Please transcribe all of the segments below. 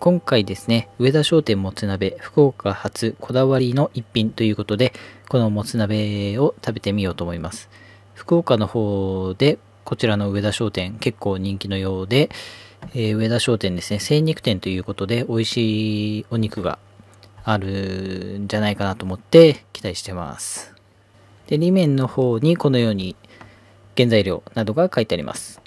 今回ですね、上田商店もつ鍋、福岡発こだわりの一品ということで、このもつ鍋を食べてみようと思います。福岡の方で、こちらの上田商店結構人気のようで、えー、上田商店ですね、精肉店ということで、美味しいお肉があるんじゃないかなと思って期待してます。で、2面の方にこのように原材料などが書いてあります。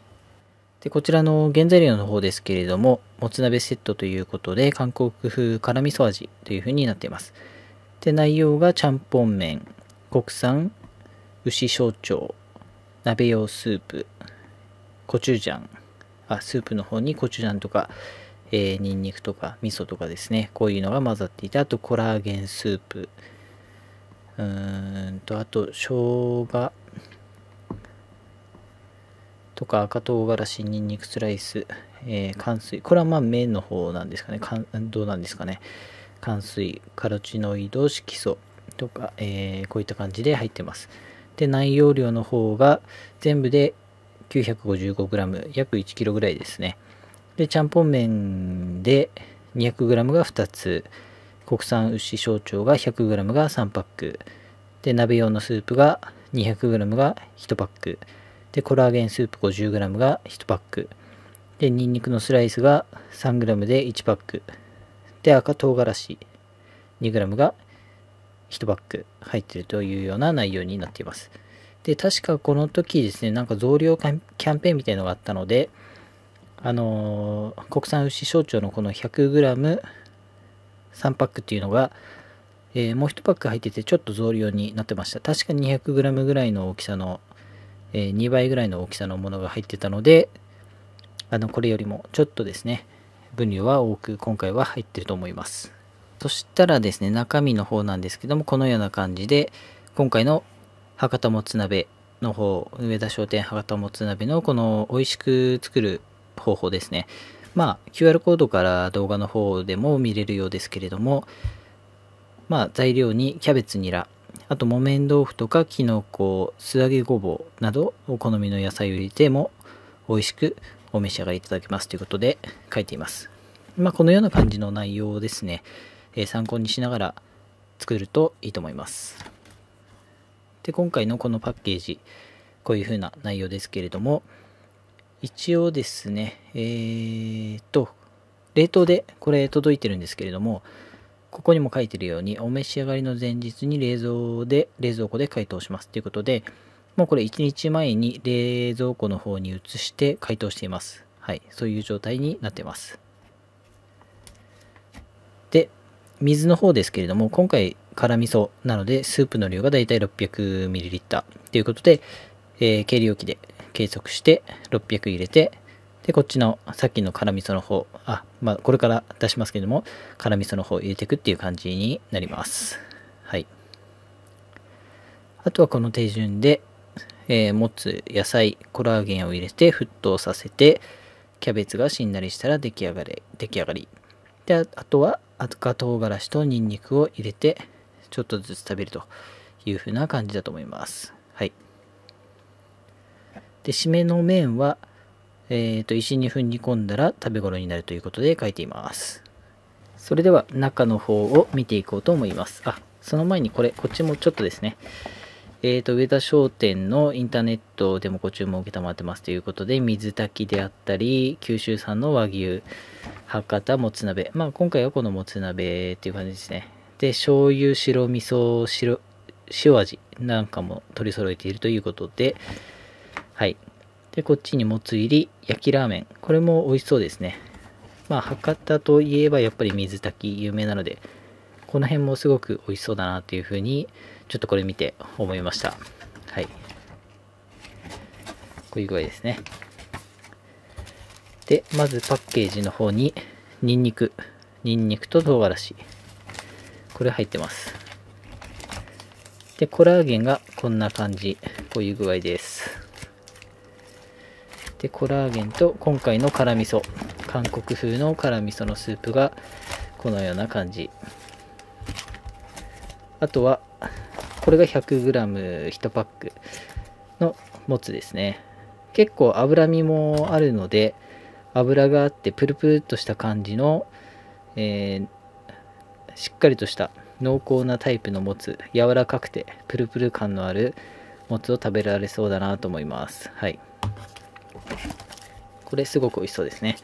で、こちらの原材料の方ですけれども、もつ鍋セットということで、韓国風辛味噌味というふうになっています。で、内容がちゃんぽん麺、国産牛小腸、鍋用スープ、コチュジャン、あ、スープの方にコチュジャンとか、えー、ニンニクとか味噌とかですね、こういうのが混ざっていて、あとコラーゲンスープ、うーんと、あと、生姜、とか赤唐辛子、ニンニクスライス、えー、乾水。これはまあ麺の方なんですかね。かんどうなんですかね。乾水、カロチノイド、色素とか、えー、こういった感じで入ってます。で、内容量の方が全部で 955g、約 1kg ぐらいですね。で、ちゃんぽん麺で 200g が2つ、国産牛小腸が 100g が3パック、で、鍋用のスープが 200g が1パック、で、コラーゲンスープ 50g が1パック。で、ニンニクのスライスが 3g で1パック。で、赤唐辛子 2g が1パック入ってるというような内容になっています。で、確かこの時ですね、なんか増量キャンペーンみたいのがあったので、あのー、国産牛小腸のこの 100g3 パックっていうのが、えー、もう1パック入っててちょっと増量になってました。確か 200g ぐらいの大きさのえ2倍ぐらいの大きさのものが入ってたので、あの、これよりもちょっとですね、分量は多く今回は入ってると思います。そしたらですね、中身の方なんですけども、このような感じで、今回の博多もつ鍋の方、上田商店博多もつ鍋のこの美味しく作る方法ですね。まあ、QR コードから動画の方でも見れるようですけれども、まあ、材料にキャベツニラ、あと木綿豆腐とかきのこ素揚げごぼうなどお好みの野菜を入れても美味しくお召し上がりいただけますということで書いていますまあこのような感じの内容をですね、えー、参考にしながら作るといいと思いますで今回のこのパッケージこういう風な内容ですけれども一応ですねえー、っと冷凍でこれ届いてるんですけれどもここにも書いてるように、お召し上がりの前日に冷蔵で、冷蔵庫で解凍しますということで、もうこれ1日前に冷蔵庫の方に移して解凍しています。はい、そういう状態になってます。で、水の方ですけれども、今回辛味噌なので、スープの量がだいたい 600ml ということで、えー、計量器で計測して600入れて、で、こっちのさっきの辛味噌の方、あ、まあ、これから出しますけども、辛味噌の方入れていくっていう感じになります。はい。あとはこの手順で、えー、持つ野菜、コラーゲンを入れて沸騰させて、キャベツがしんなりしたら出来上がり、出来上がり。で、あとは赤唐辛子とニンニクを入れて、ちょっとずつ食べるというふうな感じだと思います。はい。で、締めの麺は、えー、と、石2分煮込んだら食べ頃になるということで書いています。それでは中の方を見ていこうと思います。あ、その前にこれ、こっちもちょっとですね。えっ、ー、と、上田商店のインターネットでもご注文を承ってますということで、水炊きであったり、九州産の和牛、博多もつ鍋。まあ、今回はこのもつ鍋っていう感じですね。で、醤油、白味噌、白、塩味なんかも取り揃えているということで、はい。で、こっちにもつ入り、焼きラーメン。これも美味しそうですね。まあ、博多といえばやっぱり水炊き有名なので、この辺もすごく美味しそうだなというふうに、ちょっとこれ見て思いました。はい。こういう具合ですね。で、まずパッケージの方に、にんにくにんにくと唐辛子。これ入ってます。で、コラーゲンがこんな感じ。こういう具合です。でコラーゲンと今回の辛味噌韓国風の辛味噌のスープがこのような感じあとはこれが 100g1 パックのもつですね結構脂身もあるので脂があってプルプルっとした感じの、えー、しっかりとした濃厚なタイプのもつ柔らかくてプルプル感のあるもつを食べられそうだなと思いますはいこれすごく美味しそうですね。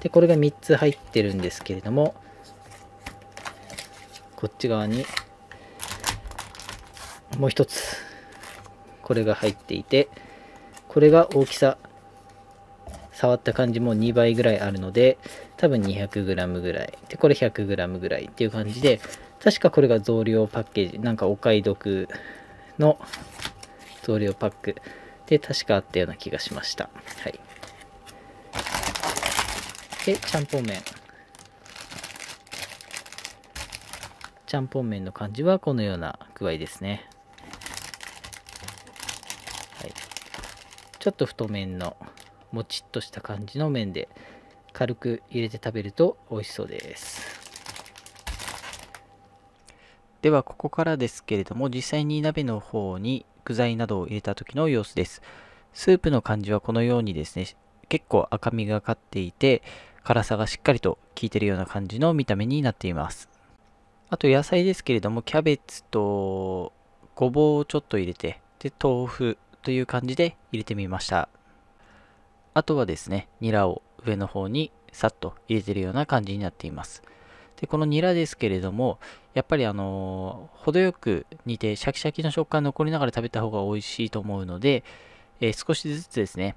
で、これが3つ入ってるんですけれども、こっち側に、もう1つ、これが入っていて、これが大きさ、触った感じも2倍ぐらいあるので、多分 200g ぐらい。で、これ 100g ぐらいっていう感じで、確かこれが増量パッケージ、なんかお買い得の増量パック。で、確かあったような気がしました。はい。で、ちゃんぽん麺。ちゃんぽん麺の感じはこのような具合ですね。はい。ちょっと太麺の、もちっとした感じの麺で、軽く入れて食べると美味しそうです。ではここからですけれども実際に鍋の方に具材などを入れた時の様子です。スープの感じはこのようにですね、結構赤みがかっていて、辛さがしっかりと効いてるような感じの見た目になっています。あと野菜ですけれども、キャベツとごぼうをちょっと入れて、で、豆腐という感じで入れてみました。あとはですね、ニラを上の方にさっと入れてるような感じになっています。で、このニラですけれども、やっぱりあの程よく煮てシャキシャキの食感残りながら食べた方が美味しいと思うので、えー、少しずつですね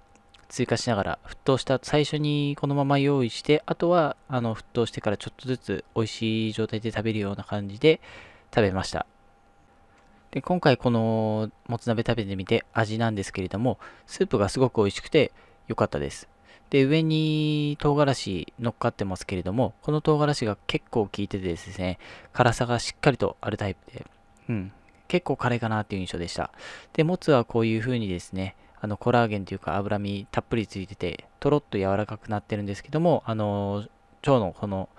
追加しながら沸騰した最初にこのまま用意してあとはあの沸騰してからちょっとずつ美味しい状態で食べるような感じで食べましたで今回このもつ鍋食べてみて味なんですけれどもスープがすごく美味しくて良かったですで、上に唐辛子乗っかってますけれども、この唐辛子が結構効いててですね、辛さがしっかりとあるタイプで、うん、結構辛いかなっていう印象でした。で、もつはこういう風にですね、あのコラーゲンというか脂身たっぷりついてて、とろっと柔らかくなってるんですけども、あの腸のこの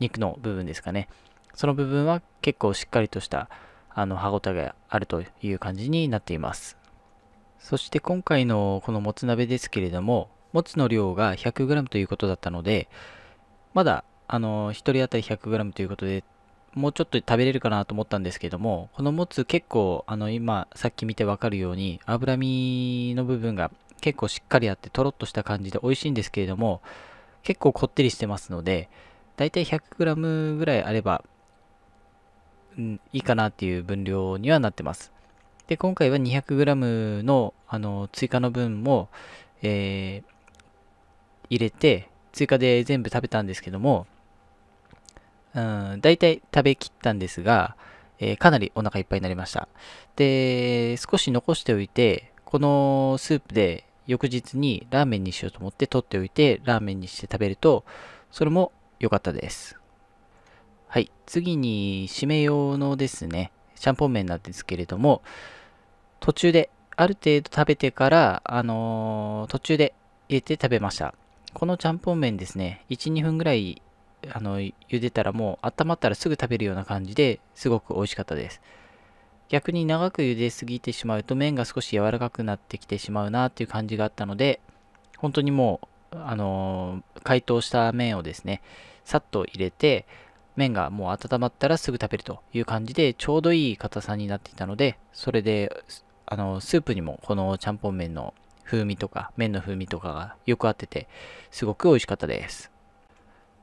肉の部分ですかね、その部分は結構しっかりとしたあの歯ごたえがあるという感じになっています。そして今回のこのもつ鍋ですけれども、もつの量が 100g ということだったので、まだ、あの、1人当たり 100g ということで、もうちょっと食べれるかなと思ったんですけども、このもつ結構、あの、今、さっき見てわかるように、脂身の部分が結構しっかりあって、とろっとした感じで美味しいんですけれども、結構こってりしてますので、だいたい 100g ぐらいあれば、いいかなっていう分量にはなってます。で、今回は 200g の、あの、追加の分も、えー、入れて、追加で全部食べたんですけども、うん、大体食べきったんですが、えー、かなりお腹いっぱいになりました。で、少し残しておいて、このスープで翌日にラーメンにしようと思って取っておいて、ラーメンにして食べると、それも良かったです。はい、次に締め用のですね、シャンポン麺なんですけれども、途中で、ある程度食べてから、あのー、途中で入れて食べました。このちゃんぽん麺ですね、1、2分ぐらい、あの、茹でたらもう温まったらすぐ食べるような感じですごく美味しかったです。逆に長く茹ですぎてしまうと麺が少し柔らかくなってきてしまうなっていう感じがあったので、本当にもう、あのー、解凍した麺をですね、さっと入れて、麺がもう温まったらすぐ食べるという感じで、ちょうどいい硬さになっていたので、それで、あのー、スープにもこのちゃんぽん麺の風味とか麺の風味とかがよく合っててすごく美味しかったです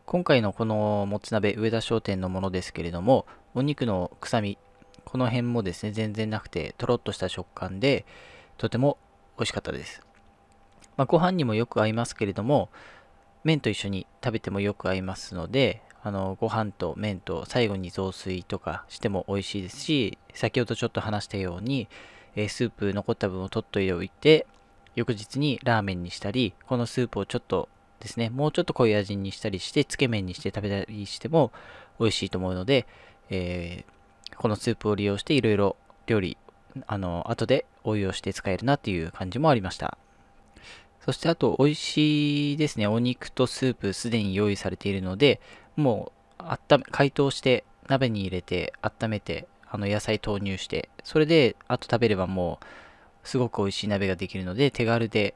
今回のこのもつ鍋上田商店のものですけれどもお肉の臭みこの辺もですね全然なくてとろっとした食感でとても美味しかったです、まあ、ご飯にもよく合いますけれども麺と一緒に食べてもよく合いますのであのご飯と麺と最後に雑炊とかしても美味しいですし先ほどちょっと話したように、えスープ残った分を取っといておいて翌日にラーメンにしたり、このスープをちょっとですね、もうちょっと濃い味にしたりして、つけ麺にして食べたりしても美味しいと思うので、えー、このスープを利用していろいろ料理、あの、後で応用して使えるなっていう感じもありました。そしてあと、美味しいですね、お肉とスープすでに用意されているので、もう、温め、解凍して、鍋に入れて、温めて、あの、野菜投入して、それで、あと食べればもう、すごく美味しい鍋ができるので手軽で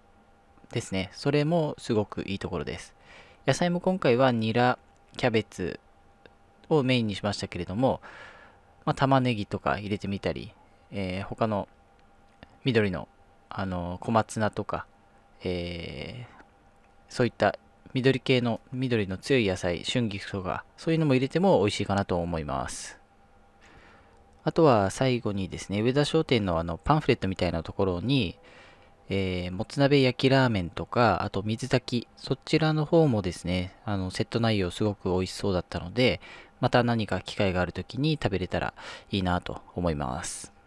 ですね。それもすごくいいところです。野菜も今回はニラ、キャベツをメインにしましたけれども、まあ、玉ねぎとか入れてみたり、えー、他の緑のあの小松菜とか、えー、そういった緑系の緑の強い野菜春菊とかそういうのも入れても美味しいかなと思いますあとは最後にですね、上田商店のあのパンフレットみたいなところに、えー、もつ鍋焼きラーメンとか、あと水炊き、そちらの方もですね、あのセット内容すごく美味しそうだったので、また何か機会がある時に食べれたらいいなと思います。